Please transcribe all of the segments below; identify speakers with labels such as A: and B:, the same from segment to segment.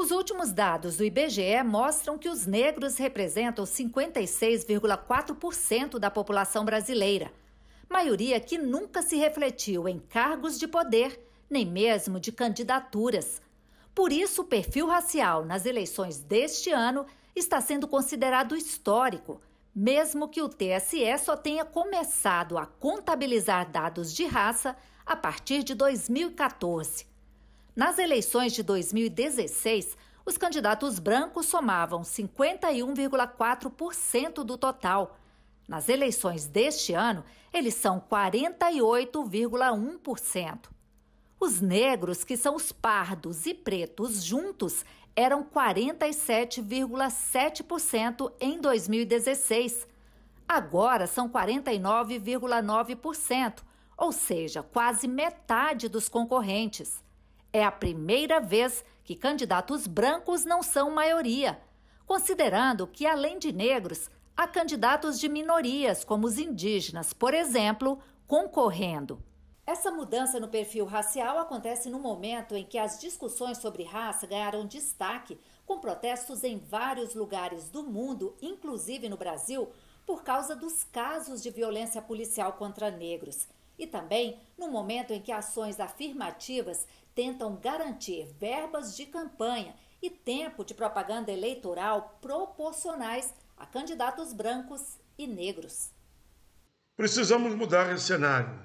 A: Os últimos dados do IBGE mostram que os negros representam 56,4% da população brasileira, maioria que nunca se refletiu em cargos de poder, nem mesmo de candidaturas. Por isso, o perfil racial nas eleições deste ano está sendo considerado histórico, mesmo que o TSE só tenha começado a contabilizar dados de raça a partir de 2014. Nas eleições de 2016, os candidatos brancos somavam 51,4% do total. Nas eleições deste ano, eles são 48,1%. Os negros, que são os pardos e pretos juntos, eram 47,7% em 2016. Agora são 49,9%, ou seja, quase metade dos concorrentes. É a primeira vez que candidatos brancos não são maioria, considerando que, além de negros, há candidatos de minorias, como os indígenas, por exemplo, concorrendo. Essa mudança no perfil racial acontece no momento em que as discussões sobre raça ganharam destaque, com protestos em vários lugares do mundo, inclusive no Brasil, por causa dos casos de violência policial contra negros e também no momento em que ações afirmativas tentam garantir verbas de campanha e tempo de propaganda eleitoral proporcionais a candidatos brancos e negros.
B: Precisamos mudar esse cenário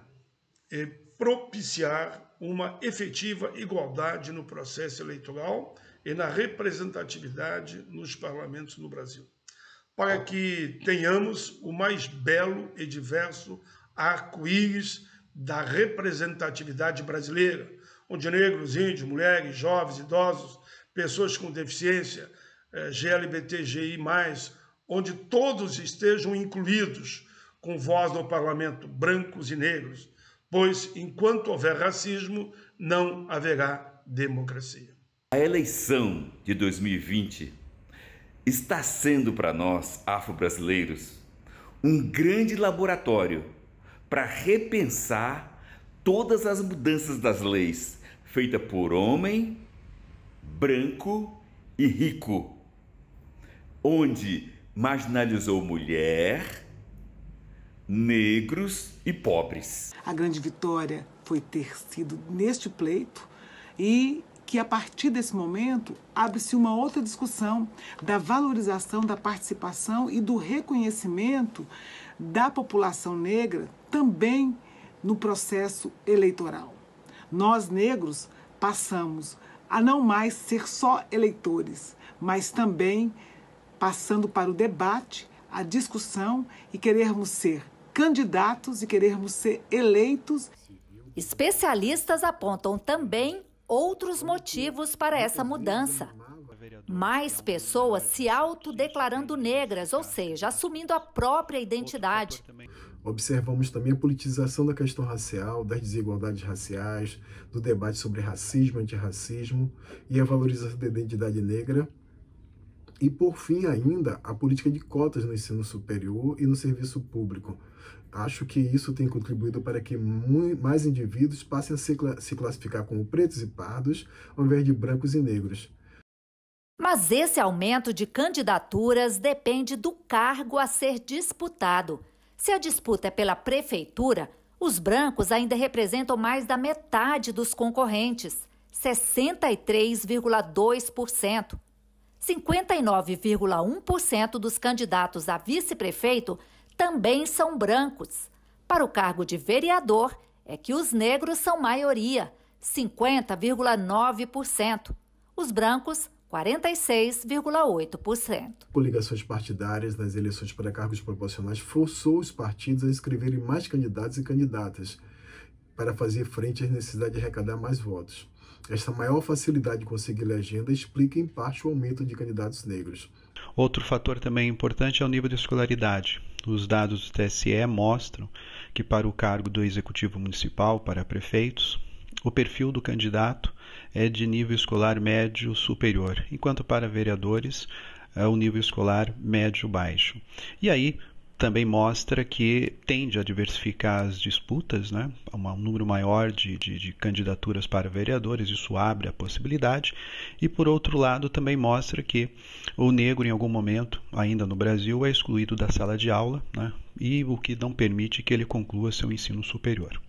B: e propiciar uma efetiva igualdade no processo eleitoral e na representatividade nos parlamentos no Brasil, para que tenhamos o mais belo e diverso arco-íris da representatividade brasileira, onde negros, índios, mulheres, jovens, idosos, pessoas com deficiência, é, GLBTGI+, onde todos estejam incluídos com voz no parlamento, brancos e negros, pois enquanto houver racismo, não haverá democracia. A eleição de 2020 está sendo para nós, afro-brasileiros, um grande laboratório para repensar todas as mudanças das leis feitas por homem, branco e rico, onde marginalizou mulher, negros e pobres.
C: A grande vitória foi ter sido neste pleito e que a partir desse momento abre-se uma outra discussão da valorização da participação e do reconhecimento da população negra também no processo eleitoral. Nós, negros, passamos a não mais ser só eleitores, mas também passando para o debate, a
A: discussão e querermos ser candidatos e querermos ser eleitos. Especialistas apontam também outros motivos para essa mudança mais é pessoas se é autodeclarando negras, ou seja, assumindo a própria identidade.
D: Observamos também a politização da questão racial, das desigualdades raciais, do debate sobre racismo, antirracismo e a valorização da identidade negra. E, por fim, ainda, a política de cotas no ensino superior e no serviço público. Acho que isso tem contribuído para que mais indivíduos passem a se classificar como pretos e pardos, ao invés de brancos e negros.
A: Mas esse aumento de candidaturas depende do cargo a ser disputado. Se a disputa é pela prefeitura, os brancos ainda representam mais da metade dos concorrentes, 63,2%. 59,1% dos candidatos a vice-prefeito também são brancos. Para o cargo de vereador, é que os negros são maioria, 50,9%. Os brancos, 46,8%.
D: Coligações partidárias nas eleições para cargos proporcionais forçou os partidos a escreverem mais candidatos e candidatas para fazer frente à necessidade de arrecadar mais votos. Esta maior facilidade de conseguir legenda agenda explica em parte o aumento de candidatos negros.
C: Outro fator também importante é o nível de escolaridade. Os dados do TSE mostram que para o cargo do executivo municipal para prefeitos, o perfil do candidato é de nível escolar médio superior, enquanto para vereadores é o nível escolar médio baixo. E aí também mostra que tende a diversificar as disputas, né? um número maior de, de, de candidaturas para vereadores, isso abre a possibilidade, e por outro lado também mostra que o negro, em algum momento, ainda no Brasil, é excluído da sala
A: de aula, né? e o que não permite que ele conclua seu ensino superior.